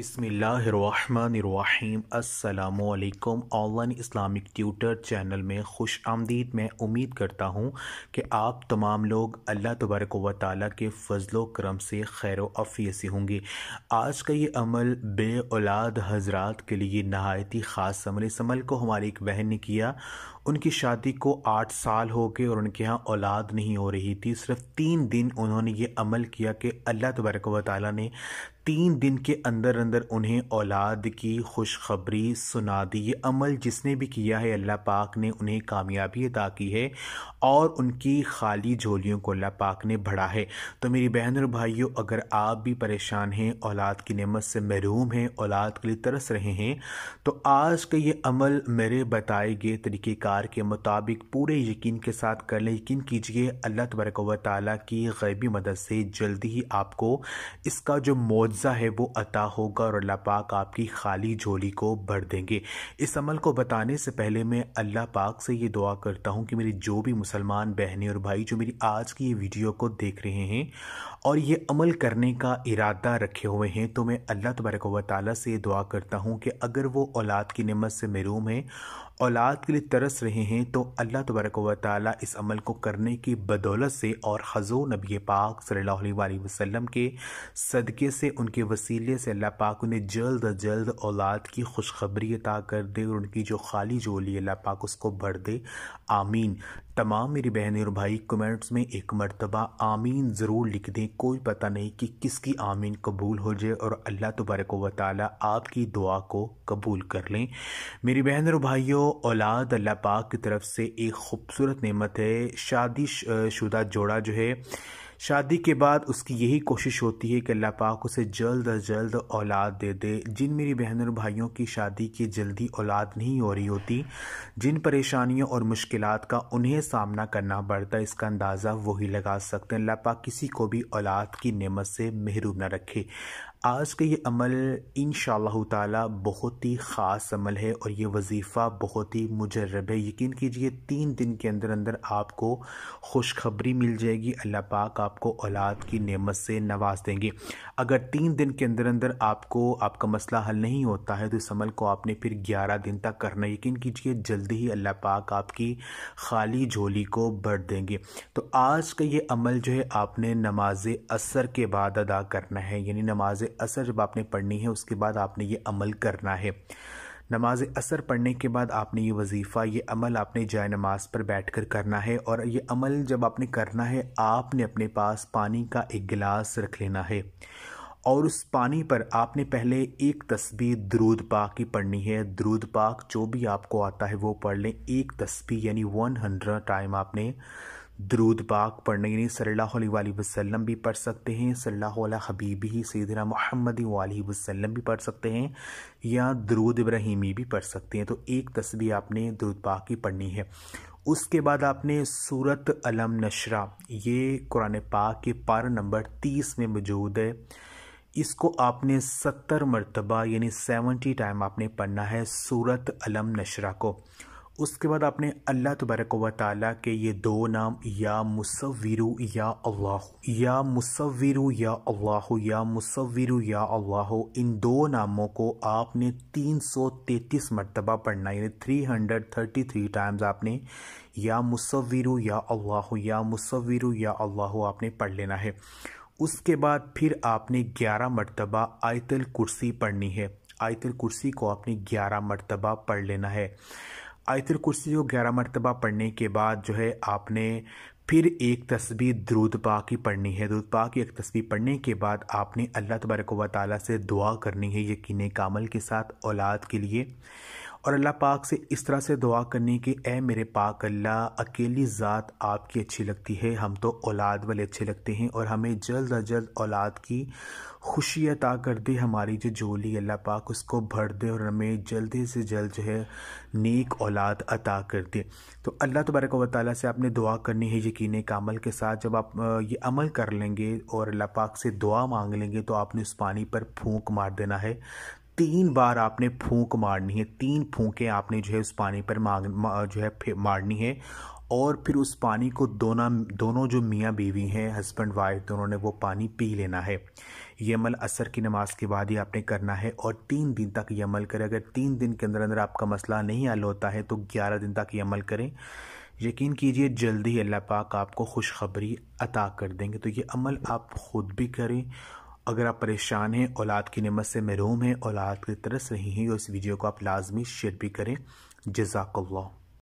बिसमीम् अल्लाम online Islamic tutor channel में खुश आमदीद मैं उम्मीद करता हूँ कि आप तमाम लोग अल्लाह तबारक व ताली के फ़जलो करम से खैर अफ़ी से होंगे आज का ये अमल बे औलाद हजरात के लिए नहायती ही ख़ास अमल इस अमल को हमारी एक बहन ने किया उनकी शादी को आठ साल हो गए और उनके यहाँ औलाद नहीं हो रही थी सिर्फ तीन दिन उन्होंने ये अमल किया कि अल्लाह तबरक व ताली ने तीन दिन के अंदर अंदर उन्हें औलाद की खुशखबरी सुना दी ये अमल जिसने भी किया है अल्लाह पाक ने उन्हें कामयाबी अदा की है और उनकी खाली झोलियों को अल्लाह पाक ने बढ़ा है तो मेरी बहन और भाइयों अगर आप भी परेशान हैं औलाद की नमत से महरूम हैं औलाद के लिए तरस रहे हैं तो आज का ये अमल मेरे बताए गए तरीक़ेकार के मुताबिक पूरे यकीन के साथ कर लें यकीन कीजिए अल्लाह तबरक वाली ताली की गैबी मदद से जल्दी ही आपको इसका जो मौज मुआवजा है वो अता होगा और अल्लाह पाक आपकी खाली झोली को भर देंगे इस अमल को बताने से पहले मैं अल्लाह पाक से ये दुआ करता हूँ कि मेरी जो भी मुसलमान बहनें और भाई जो मेरी आज की ये वीडियो को देख रहे हैं और ये अमल करने का इरादा रखे हुए हैं तो मैं अल्लाह तबरक वाली से ये दुआ करता हूँ कि अगर वो औलाद की नमत से महरूम है औलाद के लिए तरस रहे हैं तो अल्लाह तबरक व ताली इस अमल को करने की बदौलत से और खजो नबी पाक सल्ला वसलम के सदक़े से उनके वसीले से अल्लाह पाक उन्हें जल्द अज जल्द औलाद की खुशखबरी अता कर दे और उनकी जो खाली जोली अल्लाह पाक उसको भर दे आमीन तमाम मेरी बहनें और भाई कमेंट्स में एक मरतबा आमीन ज़रूर लिख दें कोई पता नहीं कि किसकी आमीन कबूल हो जाए और अल्लाह तबरक व ताली आपकी दुआ को कबूल कर लें मेरी बहन और भाइयों औलाद अल्लाह पाक की तरफ से एक ख़ूबसूरत नेमत है शादी शुदा जोड़ा जो है शादी के बाद उसकी यही कोशिश होती है कि अल्लाह पाक उसे जल्द अज जल्द औलाद दे दे जिन मेरी बहन और भाइयों की शादी की जल्दी औलाद नहीं हो रही होती जिन परेशानियों और मुश्किल का उन्हें सामना करना पड़ता है इसका अंदाज़ा वही लगा सकते हैं अल्लाह पाक किसी को भी औलाद की नेमत से महरूम न रखे आज का ये अमल इन ताला बहुत ही ख़ास अमल है और ये वजीफ़ा बहुत ही मुजरब है यकीन कीजिए तीन दिन के अंदर अंदर आपको खुशखबरी मिल जाएगी अल्लाह पाक आपको औलाद की नेमत से नवाज देंगे अगर तीन दिन के अंदर अंदर आपको आपका मसला हल नहीं होता है तो इस अमल को आपने फिर ग्यारह दिन तक करना यकीन कीजिए जल्दी ही अल्लाह पाक आपकी खाली झोली को भर देंगे तो आज का ये अमल जो है आपने नमाज असर के बाद अदा करना है यानी नमाज असर जब आपने पढ़नी है उसके बाद आपने ये अमल करना है नमाज असर पढ़ने के बाद आपने ये वजीफ़ा ये अमल आपने जाय नमाज पर बैठ कर करना है और ये अमल जब आपने करना है आपने अपने पास पानी का एक गिलास रख लेना है और उस पानी पर आपने पहले एक तस्वीर द्रूद पाक की पढ़नी है द्रूद पाक जो भी आपको आता है वो पढ़ लें एक तस्वीर यानी वन हंड्रेड टाइम आपने दरूद पाक पढ़ने यानी सल्लल्लाहु अलैहि वसल्लम भी पढ़ सकते हैं सल्लल्लाहु अलैहि हबीब ही सैदना मोहम्मद वसल्लम भी पढ़ सकते हैं या दरूद इब्राहिमी भी पढ़ सकते हैं तो एक तस्वीर आपने दरूद पाक की पढ़नी है उसके बाद आपने सूरत अलम नशरा ये कुरान पाक के पार नंबर तीस में मौजूद है इसको आपने सत्तर मरतबा यानी सेवनटी टाइम आपने पढ़ना है सूरत अलम नशरा को उसके बाद आपने अल्लाह तबरक व के ये दो नाम या मुसविर या अल्लाह या मुसविर या अल्लाह या मुसविर या अल्लाह इन दो नामों को आपने तीन सौ तैतीस मरतबा पढ़ना यानी three hundred thirty three times आपने या मुसविर या अल्लाह या मुसविर या अल्लाह आपने पढ़ लेना है उसके बाद फिर आपने ग्यारह मरतबा आयतल कुर्सी पढ़नी है आयतल कुर्सी को आपने ग्यारह मरतबा पढ़ लेना है आयतल कुर्सी को ग्यारह मरतबा पढ़ने के बाद जो है आपने फिर एक तस्वीर द्रुद पा की पढ़नी है द्रुद पा की एक तस्वीर पढ़ने के बाद आपने अल्लाह तबरक व ताली से दुआ करनी है यकीन कामल के साथ औलाद के लिए और अल्लाह पाक से इस तरह से दुआ करनी कि ए मेरे पाक अल्लाह अकेली ज़ात आपकी अच्छी लगती है हम तो औलाद वाले अच्छे लगते हैं और हमें जल्द अज जल्द औलाद की खुशी अता कर दे हमारी जो झोली अल्लाह पाक उसको भर दे और हमें जल्दी से जल्द जो है नेक औलाद अता कर दे तो अल्लाह तबारक व ताली से आपने दुआ करनी है यकीन कामल के साथ जब आप ये अमल कर लेंगे और अल्लाह पाक से दुआ मांग लेंगे तो आपने उस पानी पर फूक मार देना है तीन बार आपने फूंक मारनी है तीन फूंके आपने जो है उस पानी पर मांग जो है मारनी है और फिर उस पानी को दोनों दोनों जो मियाँ बीवी हैं हस्बैंड वाइफ दोनों ने वो पानी पी लेना है ये अमल असर की नमाज के बाद ही आपने करना है और तीन दिन तक ये अमल करें अगर तीन दिन के अंदर अंदर आपका मसला नहीं हल होता है तो ग्यारह दिन तक ये अमल करें यकीन कीजिए जल्दी अल्लाह पाक आपको खुशखबरी अता कर देंगे तो ये अमल आप ख़ुद भी करें अगर आप परेशान हैं औलाद की नमत से महरूम हैं औलाद की तरस रही हैं तो इस वीडियो को आप लाजमी शेयर भी करें जजाकल्ला